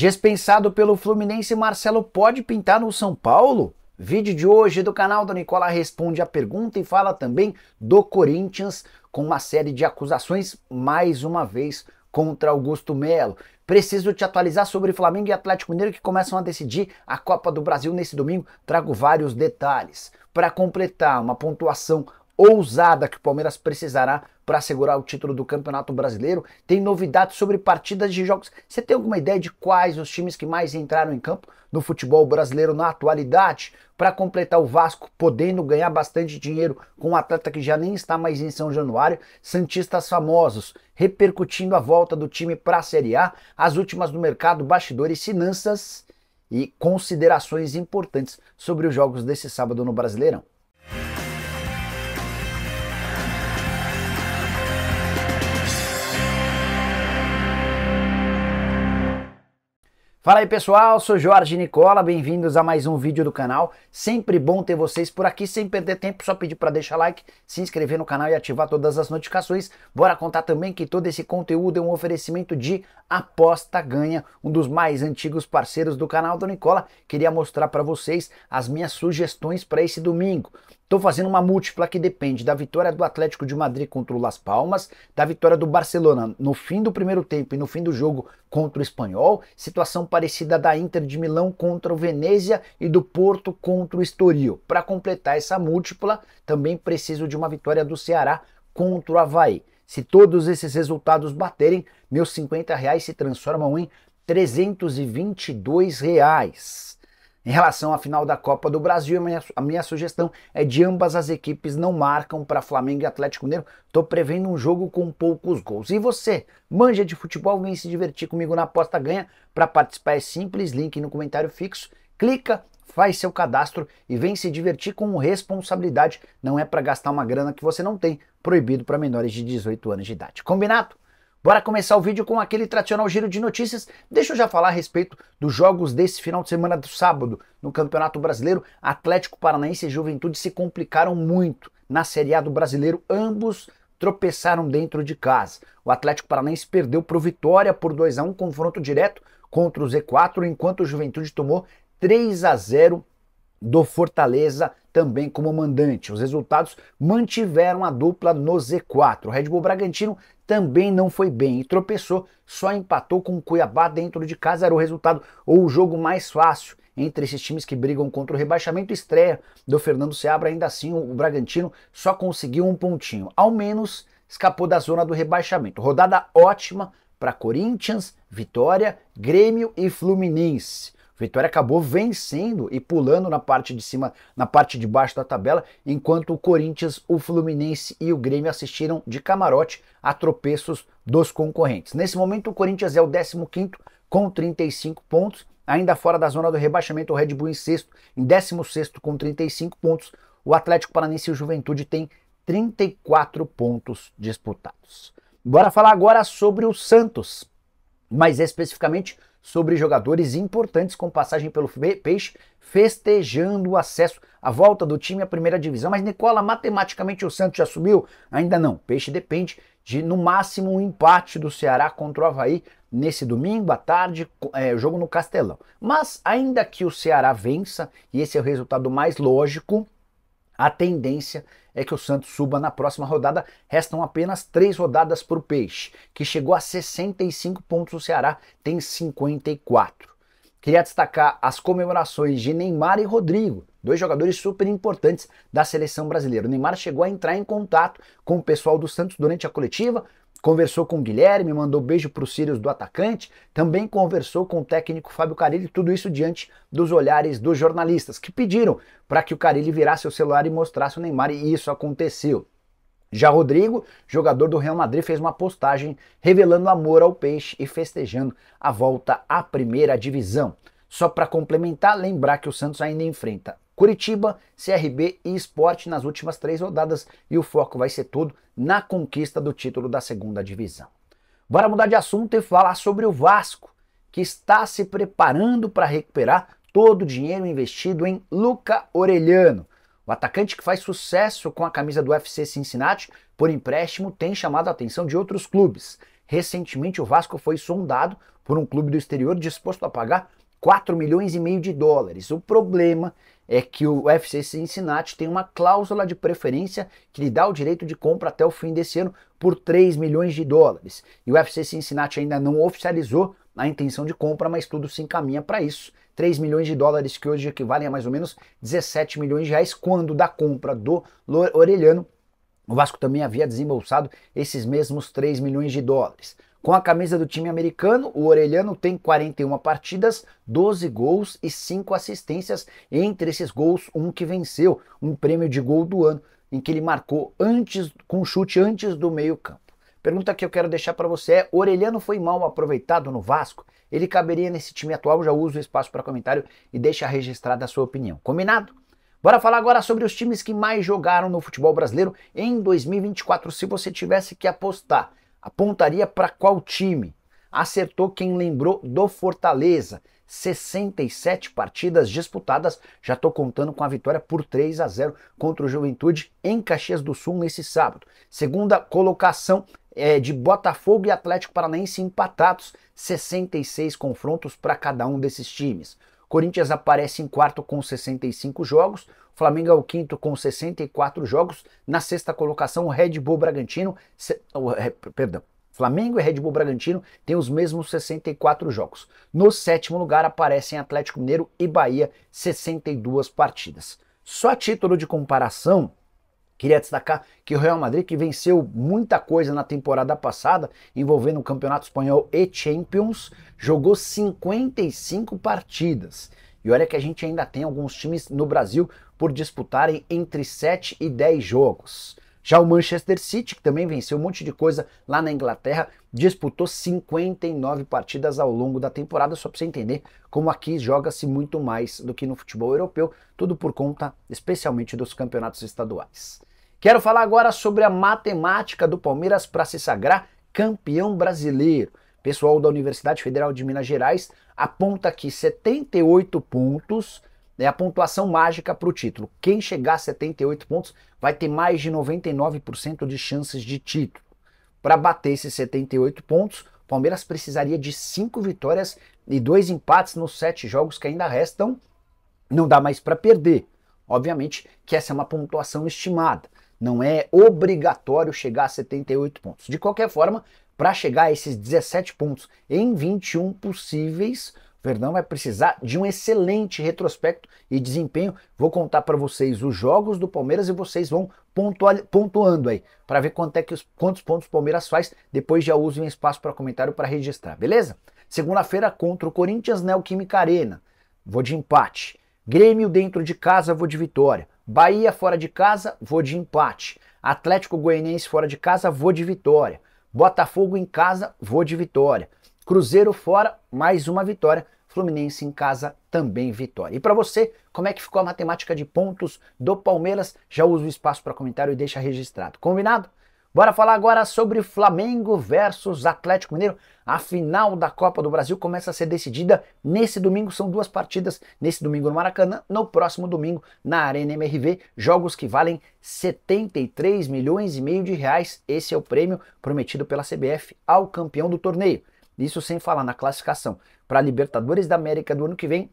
Dispensado pelo Fluminense, Marcelo pode pintar no São Paulo? Vídeo de hoje do canal da Nicola responde a pergunta e fala também do Corinthians com uma série de acusações mais uma vez contra Augusto Melo. Preciso te atualizar sobre Flamengo e Atlético Mineiro que começam a decidir a Copa do Brasil nesse domingo. Trago vários detalhes. Para completar, uma pontuação ousada que o Palmeiras precisará para assegurar o título do Campeonato Brasileiro. Tem novidades sobre partidas de jogos. Você tem alguma ideia de quais os times que mais entraram em campo no futebol brasileiro na atualidade? Para completar o Vasco, podendo ganhar bastante dinheiro com um atleta que já nem está mais em São Januário, Santistas famosos, repercutindo a volta do time para a Série A, as últimas do mercado, bastidores, finanças e considerações importantes sobre os jogos desse sábado no Brasileirão. Fala aí pessoal, sou Jorge Nicola, bem-vindos a mais um vídeo do canal. Sempre bom ter vocês por aqui, sem perder tempo, só pedir para deixar like, se inscrever no canal e ativar todas as notificações. Bora contar também que todo esse conteúdo é um oferecimento de Aposta Ganha, um dos mais antigos parceiros do canal do então, Nicola. Queria mostrar para vocês as minhas sugestões para esse domingo. Estou fazendo uma múltipla que depende da vitória do Atlético de Madrid contra o Las Palmas, da vitória do Barcelona no fim do primeiro tempo e no fim do jogo contra o Espanhol, situação parecida da Inter de Milão contra o Venezia e do Porto contra o Estoril. Para completar essa múltipla, também preciso de uma vitória do Ceará contra o Havaí. Se todos esses resultados baterem, meus 50 reais se transformam em 322 reais. Em relação à final da Copa do Brasil, a minha, a minha sugestão é de ambas as equipes não marcam para Flamengo e Atlético Mineiro. Tô prevendo um jogo com poucos gols. E você, manja de futebol, vem se divertir comigo na aposta ganha. Para participar é simples, link no comentário fixo. Clica, faz seu cadastro e vem se divertir com responsabilidade. Não é para gastar uma grana que você não tem. Proibido para menores de 18 anos de idade. Combinado? Bora começar o vídeo com aquele tradicional giro de notícias. Deixa eu já falar a respeito dos jogos desse final de semana do sábado. No Campeonato Brasileiro, Atlético Paranaense e Juventude se complicaram muito. Na Série A do Brasileiro, ambos tropeçaram dentro de casa. O Atlético Paranaense perdeu para o Vitória por 2 a 1 confronto direto contra o Z4, enquanto o Juventude tomou 3 a 0 do Fortaleza também como mandante. Os resultados mantiveram a dupla no Z4. O Red Bull Bragantino também não foi bem e tropeçou, só empatou com o Cuiabá dentro de casa, era o resultado ou o jogo mais fácil entre esses times que brigam contra o rebaixamento. Estreia do Fernando Seabra, ainda assim o Bragantino só conseguiu um pontinho, ao menos escapou da zona do rebaixamento. Rodada ótima para Corinthians, Vitória, Grêmio e Fluminense. Vitória acabou vencendo e pulando na parte de cima, na parte de baixo da tabela, enquanto o Corinthians, o Fluminense e o Grêmio assistiram de camarote a tropeços dos concorrentes. Nesse momento, o Corinthians é o 15 com 35 pontos, ainda fora da zona do rebaixamento, o Red Bull em sexto, em 16 com 35 pontos. O Atlético Paranense e o Juventude têm 34 pontos disputados. Bora falar agora sobre o Santos, mais especificamente sobre jogadores importantes com passagem pelo Peixe, festejando o acesso à volta do time à primeira divisão. Mas, Nicola, matematicamente o Santos já subiu? Ainda não. Peixe depende de, no máximo, um empate do Ceará contra o Havaí nesse domingo à tarde, é, jogo no Castelão. Mas, ainda que o Ceará vença, e esse é o resultado mais lógico, a tendência é que o Santos suba na próxima rodada. Restam apenas três rodadas para o Peixe, que chegou a 65 pontos. O Ceará tem 54. Queria destacar as comemorações de Neymar e Rodrigo, dois jogadores super importantes da seleção brasileira. O Neymar chegou a entrar em contato com o pessoal do Santos durante a coletiva, conversou com o Guilherme, mandou beijo para os Sirius do atacante, também conversou com o técnico Fábio Carilli, tudo isso diante dos olhares dos jornalistas, que pediram para que o Carilli virasse o celular e mostrasse o Neymar, e isso aconteceu. Já Rodrigo, jogador do Real Madrid, fez uma postagem revelando amor ao peixe e festejando a volta à primeira divisão. Só para complementar, lembrar que o Santos ainda enfrenta Curitiba, CRB e Esporte nas últimas três rodadas e o foco vai ser todo na conquista do título da segunda divisão. Bora mudar de assunto e falar sobre o Vasco, que está se preparando para recuperar todo o dinheiro investido em Luca Orelhano. O atacante que faz sucesso com a camisa do UFC Cincinnati por empréstimo tem chamado a atenção de outros clubes. Recentemente, o Vasco foi sondado por um clube do exterior disposto a pagar 4 milhões e meio de dólares. O problema é que o UFC Cincinnati tem uma cláusula de preferência que lhe dá o direito de compra até o fim desse ano por 3 milhões de dólares. E o UFC Cincinnati ainda não oficializou a intenção de compra, mas tudo se encaminha para isso. 3 milhões de dólares que hoje equivalem a mais ou menos 17 milhões de reais quando da compra do Orelhano o Vasco também havia desembolsado esses mesmos 3 milhões de dólares. Com a camisa do time americano, o Orelhano tem 41 partidas, 12 gols e 5 assistências. Entre esses gols, um que venceu um prêmio de gol do ano, em que ele marcou antes com chute antes do meio-campo. Pergunta que eu quero deixar para você é: Orelhano foi mal aproveitado no Vasco? Ele caberia nesse time atual? Já uso o espaço para comentário e deixa registrada a sua opinião. Combinado? Bora falar agora sobre os times que mais jogaram no futebol brasileiro em 2024. Se você tivesse que apostar, Apontaria para qual time? Acertou quem lembrou do Fortaleza. 67 partidas disputadas. Já estou contando com a vitória por 3 a 0 contra o Juventude em Caxias do Sul nesse sábado. Segunda colocação é, de Botafogo e Atlético Paranaense empatados, 66 confrontos para cada um desses times. Corinthians aparece em quarto com 65 jogos, Flamengo é o quinto com 64 jogos. Na sexta colocação, o Red Bull Bragantino. Se, é, perdão. Flamengo e Red Bull Bragantino têm os mesmos 64 jogos. No sétimo lugar aparecem Atlético Mineiro e Bahia, 62 partidas. Só a título de comparação, Queria destacar que o Real Madrid, que venceu muita coisa na temporada passada, envolvendo o Campeonato Espanhol e Champions, jogou 55 partidas. E olha que a gente ainda tem alguns times no Brasil por disputarem entre 7 e 10 jogos. Já o Manchester City, que também venceu um monte de coisa lá na Inglaterra, disputou 59 partidas ao longo da temporada, só para você entender como aqui joga-se muito mais do que no futebol europeu, tudo por conta especialmente dos campeonatos estaduais. Quero falar agora sobre a matemática do Palmeiras para se sagrar campeão brasileiro. Pessoal da Universidade Federal de Minas Gerais aponta que 78 pontos, é a pontuação mágica para o título. Quem chegar a 78 pontos vai ter mais de 99% de chances de título. Para bater esses 78 pontos, Palmeiras precisaria de 5 vitórias e 2 empates nos 7 jogos que ainda restam. Não dá mais para perder. Obviamente que essa é uma pontuação estimada. Não é obrigatório chegar a 78 pontos. De qualquer forma, para chegar a esses 17 pontos em 21 possíveis, o Verdão vai precisar de um excelente retrospecto e desempenho. Vou contar para vocês os jogos do Palmeiras e vocês vão pontuando aí para ver quanto é que os, quantos pontos o Palmeiras faz. Depois já usem espaço para comentário para registrar, beleza? Segunda-feira contra o Corinthians Neoquímica Arena. Vou de empate. Grêmio dentro de casa, vou de vitória. Bahia fora de casa, vou de empate. Atlético Goianiense fora de casa, vou de vitória. Botafogo em casa, vou de vitória. Cruzeiro fora, mais uma vitória. Fluminense em casa, também vitória. E para você, como é que ficou a matemática de pontos do Palmeiras? Já usa o espaço para comentário e deixa registrado. Combinado? Bora falar agora sobre Flamengo versus Atlético Mineiro. A final da Copa do Brasil começa a ser decidida nesse domingo. São duas partidas, nesse domingo no Maracanã, no próximo domingo na Arena MRV. Jogos que valem 73 milhões e meio de reais. Esse é o prêmio prometido pela CBF ao campeão do torneio. Isso sem falar na classificação para a Libertadores da América do ano que vem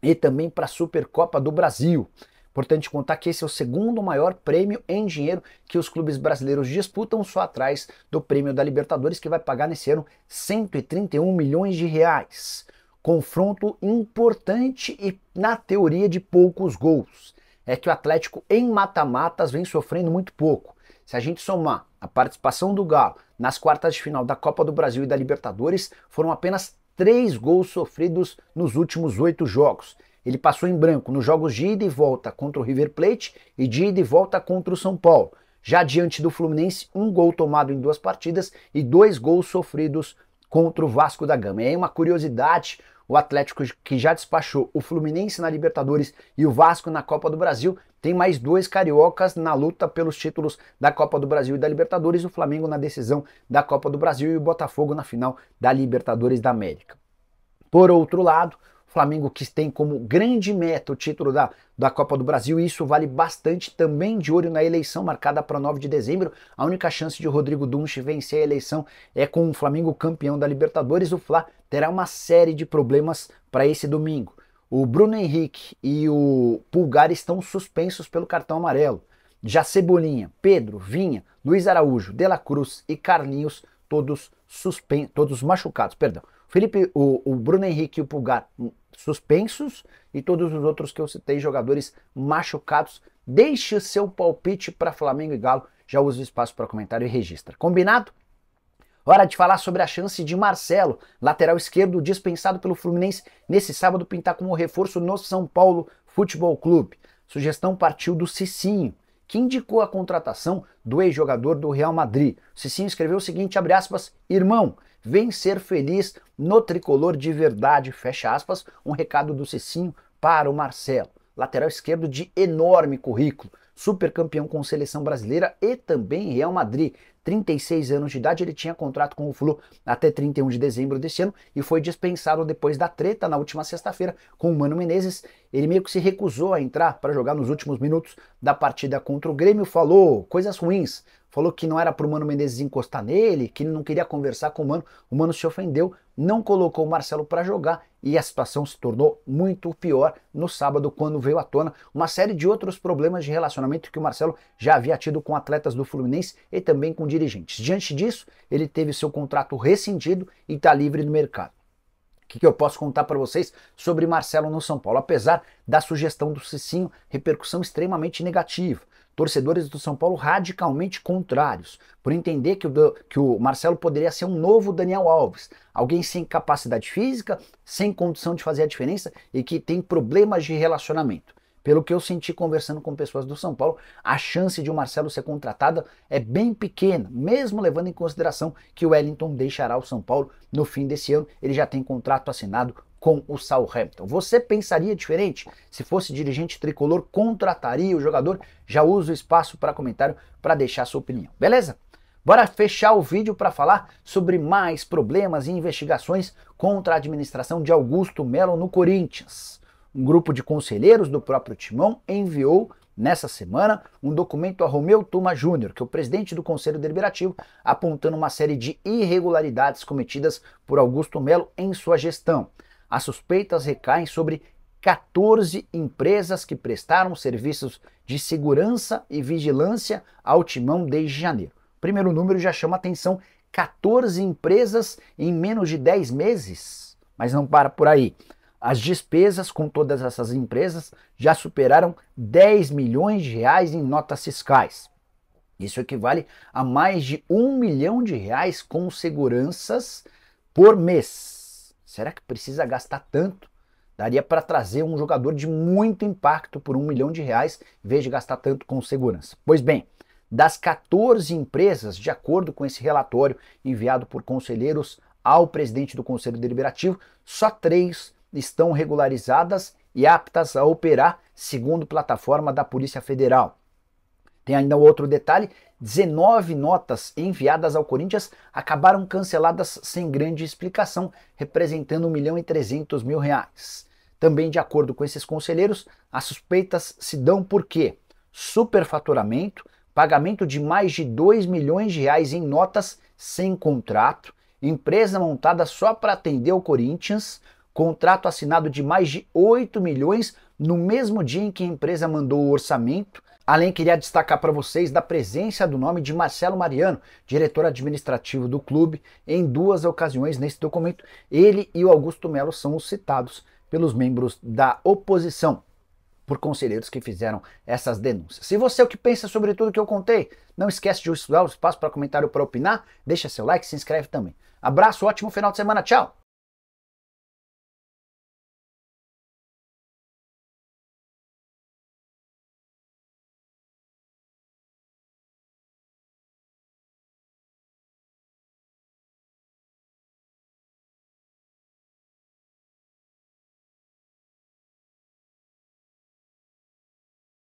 e também para a Supercopa do Brasil. Importante contar que esse é o segundo maior prêmio em dinheiro que os clubes brasileiros disputam, só atrás do prêmio da Libertadores, que vai pagar nesse ano 131 milhões de reais. Confronto importante e, na teoria, de poucos gols. É que o Atlético em mata-matas vem sofrendo muito pouco. Se a gente somar a participação do Galo nas quartas de final da Copa do Brasil e da Libertadores, foram apenas três gols sofridos nos últimos oito jogos. Ele passou em branco nos jogos de ida e volta contra o River Plate e de ida e volta contra o São Paulo. Já diante do Fluminense, um gol tomado em duas partidas e dois gols sofridos contra o Vasco da Gama. É uma curiosidade, o Atlético que já despachou o Fluminense na Libertadores e o Vasco na Copa do Brasil, tem mais dois cariocas na luta pelos títulos da Copa do Brasil e da Libertadores, o Flamengo na decisão da Copa do Brasil e o Botafogo na final da Libertadores da América. Por outro lado, Flamengo que tem como grande meta o título da, da Copa do Brasil, e isso vale bastante também de olho na eleição marcada para 9 de dezembro. A única chance de Rodrigo Dunche vencer a eleição é com o Flamengo campeão da Libertadores. O Fla terá uma série de problemas para esse domingo. O Bruno Henrique e o Pulgar estão suspensos pelo cartão amarelo. Já Cebolinha, Pedro, Vinha, Luiz Araújo, De La Cruz e Carlinhos, todos suspen todos machucados, perdão. Felipe, o, o Bruno Henrique e o Pulgar suspensos e todos os outros que eu citei, jogadores machucados. Deixe seu palpite para Flamengo e Galo. Já usa o espaço para comentário e registra. Combinado? Hora de falar sobre a chance de Marcelo, lateral esquerdo dispensado pelo Fluminense nesse sábado, pintar como reforço no São Paulo Futebol Clube. Sugestão partiu do Cicinho, que indicou a contratação do ex-jogador do Real Madrid. O Cicinho escreveu o seguinte, aspas, irmão, Vem ser feliz no tricolor de verdade, fecha aspas, um recado do Cecinho para o Marcelo. Lateral esquerdo de enorme currículo, super campeão com seleção brasileira e também Real Madrid. 36 anos de idade, ele tinha contrato com o Flu até 31 de dezembro deste ano e foi dispensado depois da treta na última sexta-feira com o Mano Menezes. Ele meio que se recusou a entrar para jogar nos últimos minutos da partida contra o Grêmio, falou coisas ruins falou que não era para o Mano Menezes encostar nele, que ele não queria conversar com o Mano. O Mano se ofendeu, não colocou o Marcelo para jogar e a situação se tornou muito pior no sábado, quando veio à tona uma série de outros problemas de relacionamento que o Marcelo já havia tido com atletas do Fluminense e também com dirigentes. Diante disso, ele teve seu contrato rescindido e está livre no mercado que, que eu posso contar para vocês sobre Marcelo no São Paulo. Apesar da sugestão do Cicinho, repercussão extremamente negativa torcedores do São Paulo radicalmente contrários, por entender que o, que o Marcelo poderia ser um novo Daniel Alves, alguém sem capacidade física, sem condição de fazer a diferença e que tem problemas de relacionamento. Pelo que eu senti conversando com pessoas do São Paulo, a chance de o Marcelo ser contratado é bem pequena, mesmo levando em consideração que o Wellington deixará o São Paulo no fim desse ano. Ele já tem contrato assinado com o Southampton. Você pensaria diferente? Se fosse dirigente tricolor, contrataria o jogador? Já usa o espaço para comentário para deixar sua opinião, beleza? Bora fechar o vídeo para falar sobre mais problemas e investigações contra a administração de Augusto Melo no Corinthians. Um grupo de conselheiros do próprio Timão enviou nessa semana um documento a Romeu Tuma Júnior, que é o presidente do Conselho Deliberativo, apontando uma série de irregularidades cometidas por Augusto Melo em sua gestão. As suspeitas recaem sobre 14 empresas que prestaram serviços de segurança e vigilância ao timão desde janeiro. O primeiro número já chama atenção: 14 empresas em menos de 10 meses. Mas não para por aí. As despesas com todas essas empresas já superaram 10 milhões de reais em notas fiscais. Isso equivale a mais de um milhão de reais com seguranças por mês. Será que precisa gastar tanto? Daria para trazer um jogador de muito impacto por um milhão de reais, em vez de gastar tanto com segurança. Pois bem, das 14 empresas, de acordo com esse relatório enviado por conselheiros ao presidente do Conselho Deliberativo, só três estão regularizadas e aptas a operar, segundo plataforma da Polícia Federal. Tem ainda outro detalhe: 19 notas enviadas ao Corinthians acabaram canceladas sem grande explicação, representando 1 milhão e 300 mil reais. Também, de acordo com esses conselheiros, as suspeitas se dão por quê? Superfaturamento, pagamento de mais de 2 milhões de reais em notas sem contrato, empresa montada só para atender o Corinthians, contrato assinado de mais de 8 milhões no mesmo dia em que a empresa mandou o orçamento, Além, queria destacar para vocês da presença do nome de Marcelo Mariano, diretor administrativo do clube, em duas ocasiões nesse documento. Ele e o Augusto Melo são os citados pelos membros da oposição, por conselheiros que fizeram essas denúncias. Se você é o que pensa sobre tudo que eu contei, não esquece de estudar o espaço para comentário para opinar, deixa seu like, se inscreve também. Abraço, ótimo final de semana, tchau!